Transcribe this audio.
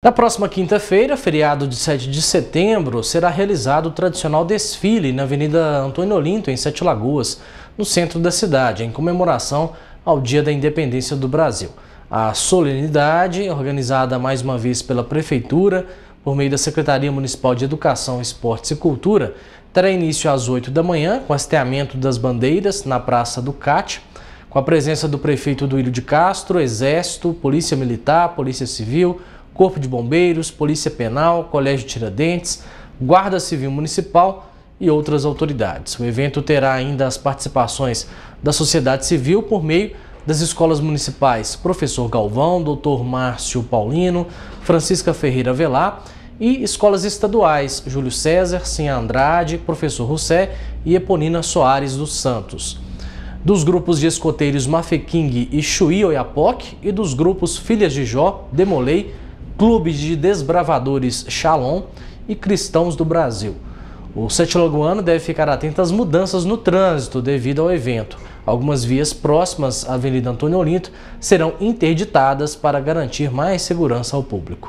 Na próxima quinta-feira, feriado de 7 de setembro, será realizado o tradicional desfile na Avenida Antônio Olinto, em Sete Lagoas, no centro da cidade, em comemoração ao Dia da Independência do Brasil. A solenidade, organizada mais uma vez pela Prefeitura, por meio da Secretaria Municipal de Educação, Esportes e Cultura, terá início às 8 da manhã, com hasteamento das bandeiras na Praça do Cate, com a presença do prefeito do Ilho de Castro, Exército, Polícia Militar, Polícia Civil, Corpo de Bombeiros, Polícia Penal, Colégio Tiradentes, Guarda Civil Municipal e outras autoridades. O evento terá ainda as participações da sociedade civil por meio das escolas municipais Professor Galvão, Dr. Márcio Paulino, Francisca Ferreira Velar e escolas estaduais Júlio César, Sinha Andrade, Professor Russé e Eponina Soares dos Santos. Dos grupos de escoteiros Mafeking e Chuí Oiapoque e dos grupos Filhas de Jó, Demolei Clube de Desbravadores Shalom e Cristãos do Brasil. O Sete setilogoano deve ficar atento às mudanças no trânsito devido ao evento. Algumas vias próximas à Avenida Antônio Olinto serão interditadas para garantir mais segurança ao público.